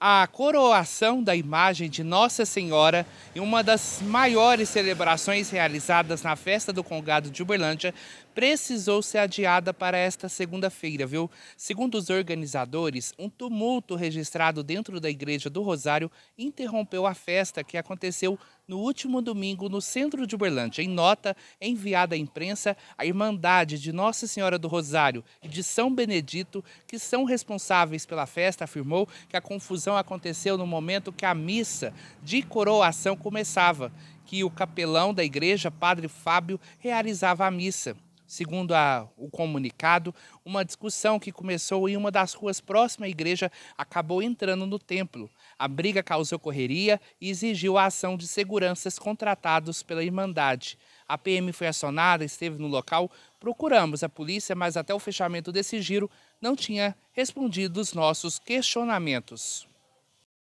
a coroação da imagem de Nossa Senhora em uma das maiores celebrações realizadas na festa do Congado de Uberlândia precisou ser adiada para esta segunda-feira, viu? Segundo os organizadores, um tumulto registrado dentro da Igreja do Rosário interrompeu a festa que aconteceu no último domingo no centro de Uberlândia. Em nota enviada à imprensa, a Irmandade de Nossa Senhora do Rosário e de São Benedito, que são responsáveis pela festa, afirmou que a confusão aconteceu no momento que a missa de coroação começava, que o capelão da igreja, Padre Fábio, realizava a missa. Segundo a, o comunicado, uma discussão que começou em uma das ruas próxima à igreja acabou entrando no templo. A briga causou correria e exigiu a ação de seguranças contratados pela Irmandade. A PM foi acionada, esteve no local, procuramos a polícia, mas até o fechamento desse giro não tinha respondido os nossos questionamentos.